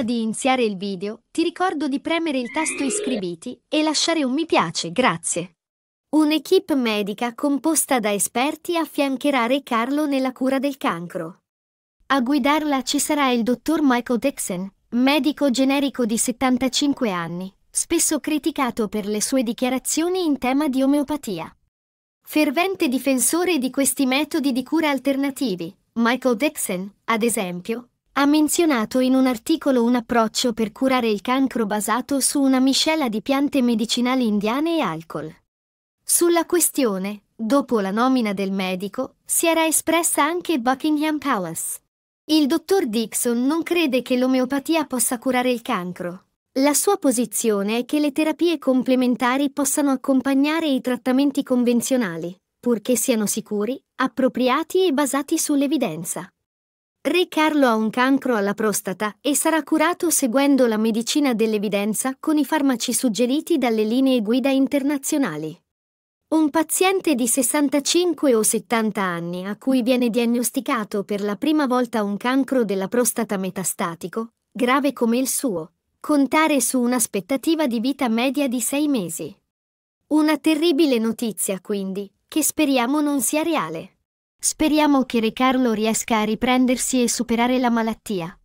Prima di iniziare il video, ti ricordo di premere il tasto iscriviti e lasciare un mi piace, grazie. Un'equipe medica composta da esperti affiancherà Re Carlo nella cura del cancro. A guidarla ci sarà il dottor Michael Dixon, medico generico di 75 anni, spesso criticato per le sue dichiarazioni in tema di omeopatia. Fervente difensore di questi metodi di cura alternativi, Michael Dixon, ad esempio, ha menzionato in un articolo un approccio per curare il cancro basato su una miscela di piante medicinali indiane e alcol. Sulla questione, dopo la nomina del medico, si era espressa anche Buckingham Palace. Il dottor Dixon non crede che l'omeopatia possa curare il cancro. La sua posizione è che le terapie complementari possano accompagnare i trattamenti convenzionali, purché siano sicuri, appropriati e basati sull'evidenza. Re Carlo ha un cancro alla prostata e sarà curato seguendo la medicina dell'evidenza con i farmaci suggeriti dalle linee guida internazionali. Un paziente di 65 o 70 anni a cui viene diagnosticato per la prima volta un cancro della prostata metastatico, grave come il suo, contare su un'aspettativa di vita media di 6 mesi. Una terribile notizia, quindi, che speriamo non sia reale. Speriamo che Re Carlo riesca a riprendersi e superare la malattia.